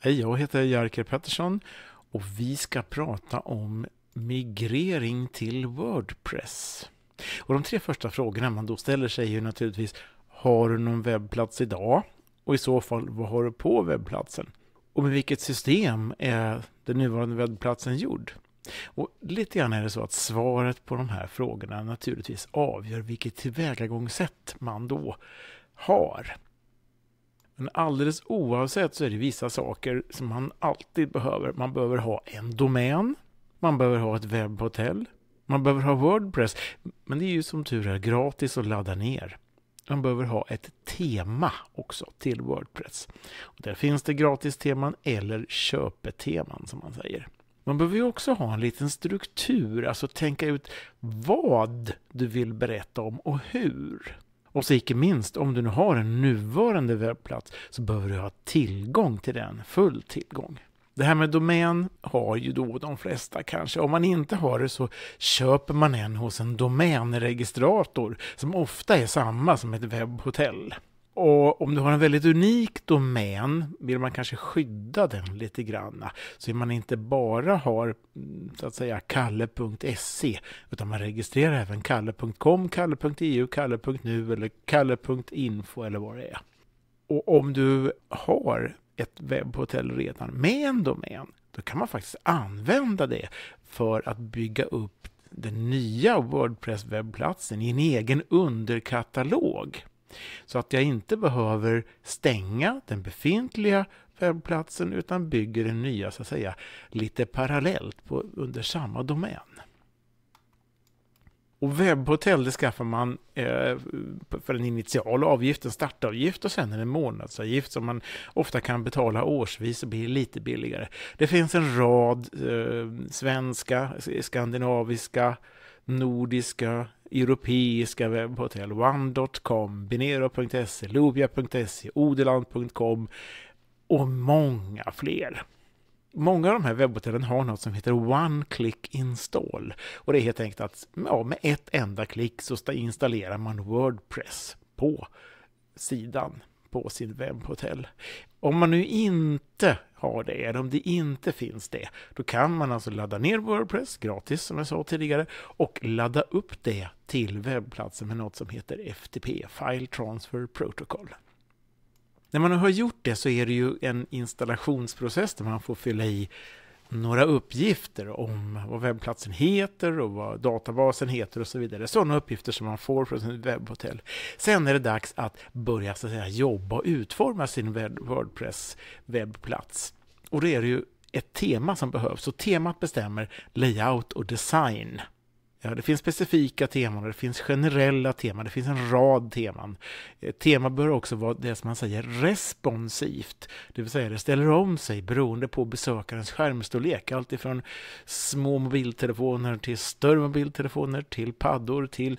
Hej, jag heter Jerker Pettersson och vi ska prata om migrering till Wordpress. Och de tre första frågorna man då ställer sig är naturligtvis Har du någon webbplats idag? Och i så fall, vad har du på webbplatsen? Och med vilket system är den nuvarande webbplatsen gjord? Och lite grann är det så att svaret på de här frågorna naturligtvis avgör vilket tillvägagångssätt man då har. Men alldeles oavsett så är det vissa saker som man alltid behöver. Man behöver ha en domän. Man behöver ha ett webbhotell. Man behöver ha Wordpress. Men det är ju som tur är gratis att ladda ner. Man behöver ha ett tema också till Wordpress. Och där finns det gratisteman eller köpeteman som man säger. Man behöver ju också ha en liten struktur, alltså tänka ut vad du vill berätta om och hur. Och så icke minst, om du nu har en nuvarande webbplats så behöver du ha tillgång till den, full tillgång. Det här med domän har ju då de flesta kanske. Om man inte har det så köper man en hos en domänregistrator som ofta är samma som ett webbhotell. Och om du har en väldigt unik domän vill man kanske skydda den lite grann. Så man inte bara har mm, så att säga kalle.se utan man registrerar även kalle.com, kalle.eu, kalle.nu eller kalle.info eller vad det är. Och om du har ett webbhotell redan med en domän då kan man faktiskt använda det för att bygga upp den nya Wordpress-webbplatsen i en egen underkatalog. Så att jag inte behöver stänga den befintliga webbplatsen utan bygger den nya så att säga lite parallellt på, under samma domän. Och webbhotell det skaffar man eh, för en initial avgift, en startavgift och sen en månadsavgift som man ofta kan betala årsvis och blir lite billigare. Det finns en rad eh, svenska, skandinaviska, nordiska, europeiska webbhotell, one.com, binero.se, lobia.se, odeland.com och många fler. Många av de här webbhotellen har något som heter One Click Install. Och det är helt enkelt att ja, med ett enda klick så installerar man Wordpress på sidan på sin webbhotell. Om man nu inte har det, eller om det inte finns det, då kan man alltså ladda ner Wordpress gratis som jag sa tidigare och ladda upp det till webbplatsen med något som heter FTP, File Transfer Protocol. När man har gjort det så är det ju en installationsprocess där man får fylla i några uppgifter om vad webbplatsen heter och vad databasen heter och så vidare. Sådana uppgifter som man får från sin webbhotell. Sen är det dags att börja så att säga, jobba och utforma sin Wordpress-webbplats. Och då är det ju ett tema som behövs och temat bestämmer layout och design. Ja, det finns specifika teman och det finns generella teman. Det finns en rad teman. Eh, tema bör också vara det som man säger responsivt, det vill säga det ställer om sig beroende på besökarens skärmstorlek. Allt ifrån små mobiltelefoner till större mobiltelefoner till paddor till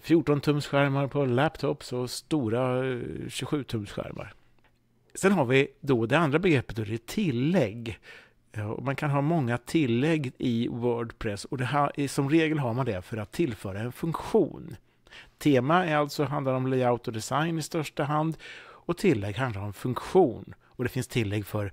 14 eh, tumsskärmar på laptops och stora 27 eh, tumsskärmar Sen har vi då det andra begreppet och det är tillägg. Man kan ha många tillägg i Wordpress och här, som regel har man det för att tillföra en funktion. Tema är alltså, handlar om layout och design i största hand och tillägg handlar om funktion. Och det finns tillägg för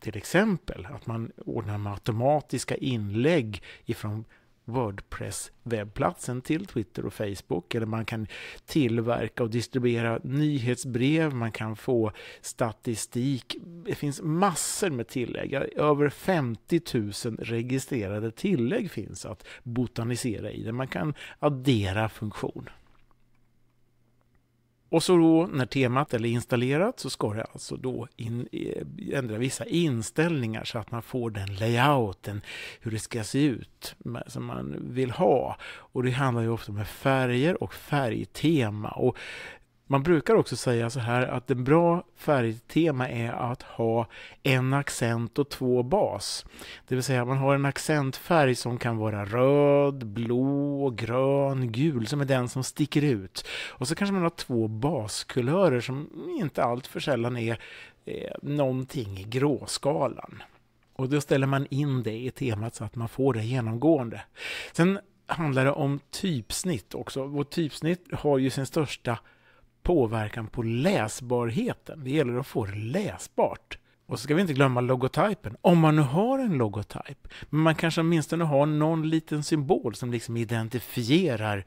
till exempel att man ordnar med automatiska inlägg ifrån Wordpress-webbplatsen till Twitter och Facebook. Eller man kan tillverka och distribuera nyhetsbrev, man kan få statistik. Det finns massor med tillägg. Över 50 000 registrerade tillägg finns att botanisera i, där man kan addera funktion. Och så då när temat är installerat så ska det alltså då in, ändra vissa inställningar så att man får den layouten, hur det ska se ut, som man vill ha. Och det handlar ju ofta om färger och färgtema. Och man brukar också säga så här att en bra färgtema är att ha en accent och två bas. Det vill säga man har en accentfärg som kan vara röd, blå, grön, gul som är den som sticker ut. Och så kanske man har två baskulörer som inte alltför sällan är eh, någonting i gråskalan. Och då ställer man in det i temat så att man får det genomgående. Sen handlar det om typsnitt också. Vårt typsnitt har ju sin största påverkan på läsbarheten. Det gäller att få det läsbart. Och så ska vi inte glömma logotypen. Om man nu har en logotyp, men man kanske åtminstone har någon liten symbol som liksom identifierar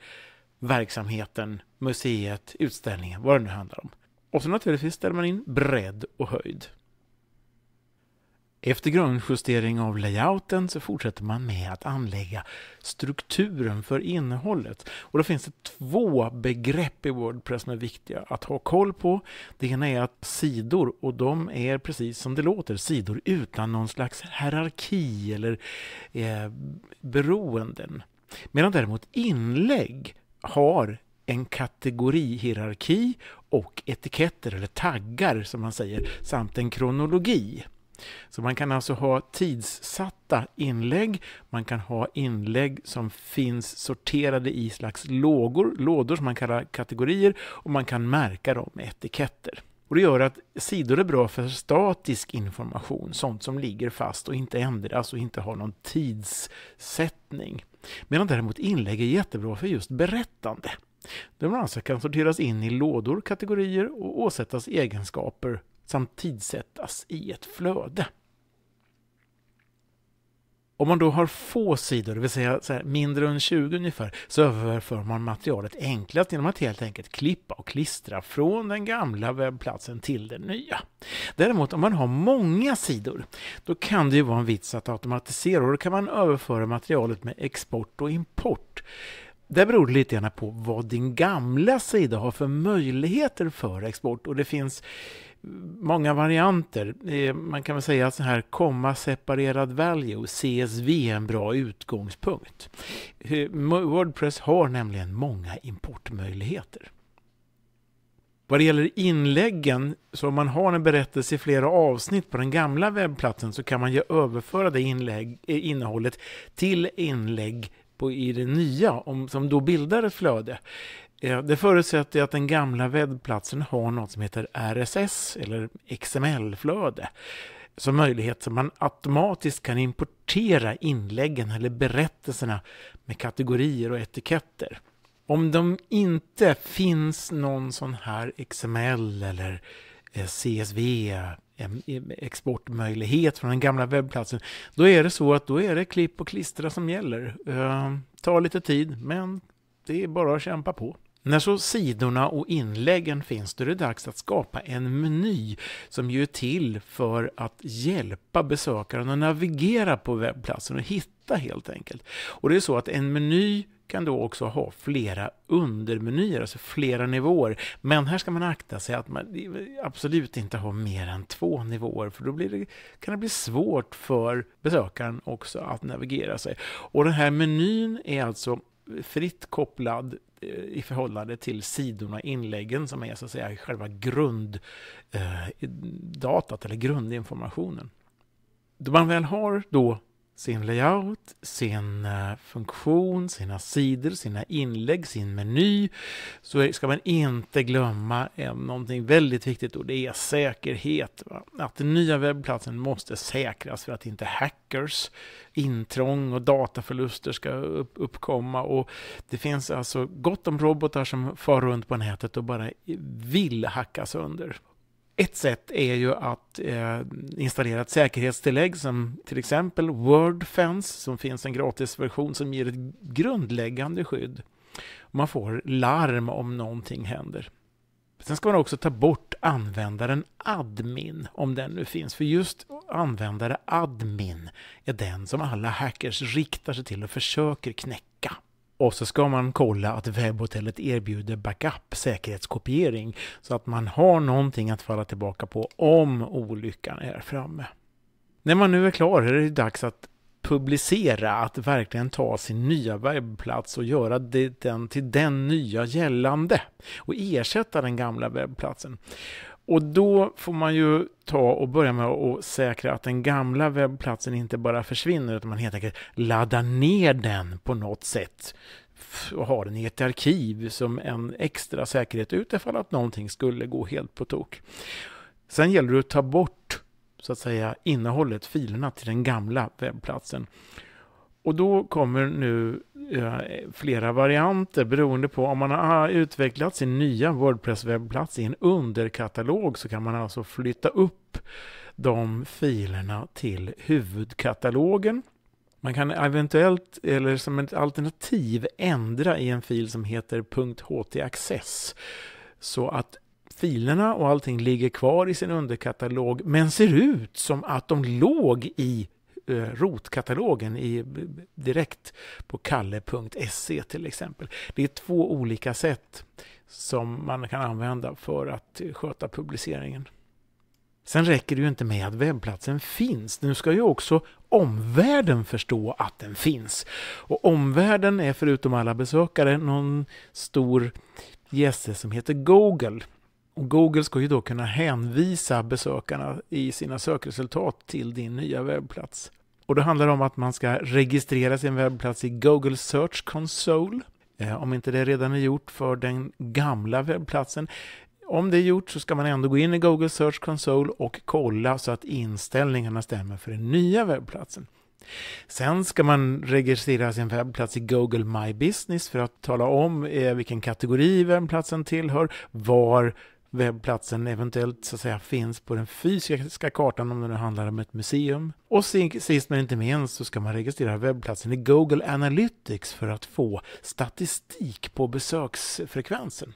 verksamheten, museet, utställningen, vad det nu handlar om. Och så naturligtvis ställer man in bredd och höjd. Efter grundjustering av layouten så fortsätter man med att anlägga strukturen för innehållet. Och då finns det två begrepp i Wordpress som är viktiga att ha koll på. Det ena är att sidor, och de är precis som det låter, sidor utan någon slags hierarki eller eh, beroenden. Medan däremot inlägg har en kategorihierarki och etiketter eller taggar som man säger samt en kronologi. Så man kan alltså ha tidssatta inlägg, man kan ha inlägg som finns sorterade i slags lågor, lådor som man kallar kategorier, och man kan märka dem med etiketter. Och det gör att sidor är bra för statisk information, sånt som ligger fast och inte ändras och inte har någon tidssättning. Medan däremot inlägg är jättebra för just berättande. De man alltså kan sorteras in i lådor, kategorier och åsättas egenskaper samt tidsättas i ett flöde. Om man då har få sidor, det vill säga mindre än 20 ungefär, så överför man materialet enklast genom att helt enkelt klippa och klistra från den gamla webbplatsen till den nya. Däremot om man har många sidor, då kan det ju vara en vits att automatisera och då kan man överföra materialet med export och import det beror lite grann på vad din gamla sida har för möjligheter för export. Och det finns många varianter. Eh, man kan väl säga att så här komma separerad value, CSV, är en bra utgångspunkt. Wordpress har nämligen många importmöjligheter. Vad det gäller inläggen, så om man har en berättelse i flera avsnitt på den gamla webbplatsen så kan man ju överföra det inlägg, eh, innehållet till inlägg på i det nya, om, som då bildar ett flöde. Eh, det förutsätter att den gamla webbplatsen har något som heter RSS eller XML-flöde som möjlighet som man automatiskt kan importera inläggen eller berättelserna med kategorier och etiketter. Om de inte finns någon sån här XML eller eh, CSV exportmöjlighet från den gamla webbplatsen, då är det så att då är det klipp och klistra som gäller. Eh, tar lite tid, men det är bara att kämpa på. När så sidorna och inläggen finns då är det dags att skapa en meny som ju är till för att hjälpa besökaren att navigera på webbplatsen och hitta helt enkelt. Och det är så att en meny kan då också ha flera undermenyer, alltså flera nivåer. Men här ska man akta sig att man absolut inte har mer än två nivåer, för då det, kan det bli svårt för besökaren också att navigera sig. Och den här menyn är alltså fritt kopplad eh, i förhållande till sidorna, inläggen som är så att säga själva grunddatat eh, eller grundinformationen. Då man väl har då sin layout, sin eh, funktion, sina sidor, sina inlägg, sin meny så ska man inte glömma eh, någonting väldigt viktigt och det är säkerhet. Att den nya webbplatsen måste säkras för att inte hackers, intrång och dataförluster ska uppkomma. Och det finns alltså gott om robotar som far runt på nätet och bara vill hacka sönder. Ett sätt är ju att eh, installera ett säkerhetstillägg som till exempel Wordfence som finns en gratisversion som ger ett grundläggande skydd. Man får larm om någonting händer. Sen ska man också ta bort användaren admin, om den nu finns. För just användare admin är den som alla hackers riktar sig till och försöker knäcka. Och så ska man kolla att webbhotellet erbjuder backup, säkerhetskopiering, så att man har någonting att falla tillbaka på om olyckan är framme. När man nu är klar är det dags att publicera, att verkligen ta sin nya webbplats och göra den till den nya gällande och ersätta den gamla webbplatsen. Och då får man ju ta och börja med att säkra att den gamla webbplatsen inte bara försvinner, utan man helt enkelt laddar ner den på något sätt och har den i ett arkiv som en extra säkerhet utifall att någonting skulle gå helt på tok. Sen gäller det att ta bort så att säga innehållet, filerna till den gamla webbplatsen. Och då kommer nu eh, flera varianter beroende på om man har utvecklat sin nya Wordpress-webbplats i en underkatalog så kan man alltså flytta upp de filerna till huvudkatalogen. Man kan eventuellt, eller som ett alternativ, ändra i en fil som heter .htaccess så att filerna och allting ligger kvar i sin underkatalog men ser ut som att de låg i Eh, rotkatalogen i, direkt på kalle.se till exempel. Det är två olika sätt som man kan använda för att eh, sköta publiceringen. Sen räcker det ju inte med att webbplatsen finns. Nu ska ju också omvärlden förstå att den finns. Och omvärlden är förutom alla besökare någon stor gäst som heter Google och Google ska ju då kunna hänvisa besökarna i sina sökresultat till din nya webbplats. Och då handlar om att man ska registrera sin webbplats i Google Search Console. Eh, om inte det redan är gjort för den gamla webbplatsen. Om det är gjort så ska man ändå gå in i Google Search Console och kolla så att inställningarna stämmer för den nya webbplatsen. Sen ska man registrera sin webbplats i Google My Business för att tala om eh, vilken kategori webbplatsen tillhör, var webbplatsen eventuellt så att säga finns på den fysiska kartan om det nu handlar om ett museum. Och sist men inte minst så ska man registrera webbplatsen i Google Analytics för att få statistik på besöksfrekvensen.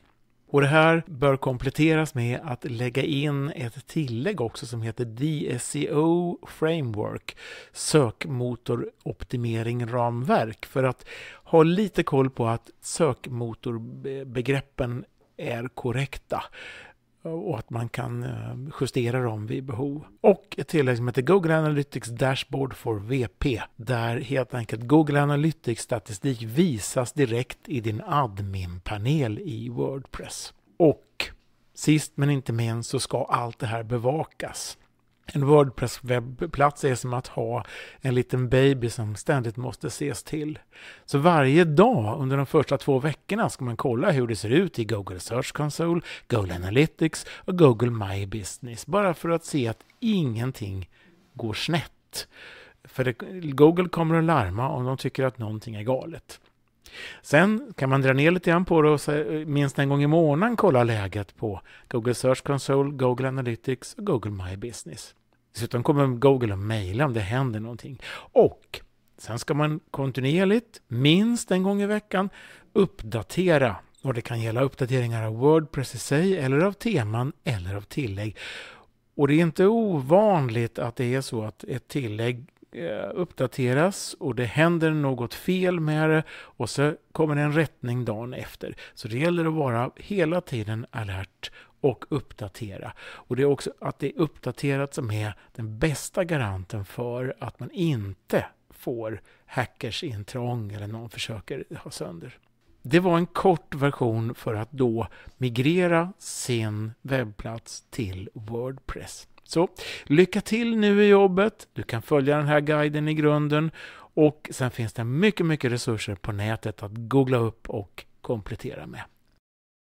Och det här bör kompletteras med att lägga in ett tillägg också som heter DSEO Framework, sökmotoroptimering ramverk, för att ha lite koll på att sökmotorbegreppen är korrekta och att man kan eh, justera dem vid behov. Och ett tillägg som heter Google Analytics Dashboard for VP där helt enkelt Google Analytics statistik visas direkt i din adminpanel i Wordpress. Och sist men inte minst så ska allt det här bevakas. En Wordpress-webbplats är som att ha en liten baby som ständigt måste ses till. Så varje dag under de första två veckorna ska man kolla hur det ser ut i Google Search Console, Google Analytics och Google My Business. Bara för att se att ingenting går snett. För Google kommer att larma om de tycker att någonting är galet. Sen kan man dra ner lite grann på det och eh, minst en gång i månaden kolla läget på Google Search Console, Google Analytics och Google My Business. Dessutom kommer Google att mejla om det händer någonting. Och sen ska man kontinuerligt, minst en gång i veckan, uppdatera. Och det kan gälla uppdateringar av Wordpress i sig, eller av teman, eller av tillägg. Och det är inte ovanligt att det är så att ett tillägg Eh, uppdateras och det händer något fel med det och så kommer det en rättning dagen efter. Så det gäller att vara hela tiden alert och uppdatera. Och det är också att det är uppdaterat som är den bästa garanten för att man inte får hackersintrång eller någon försöker ha sönder. Det var en kort version för att då migrera sin webbplats till Wordpress. Så lycka till nu i jobbet. Du kan följa den här guiden i grunden och sen finns det mycket, mycket resurser på nätet att googla upp och komplettera med.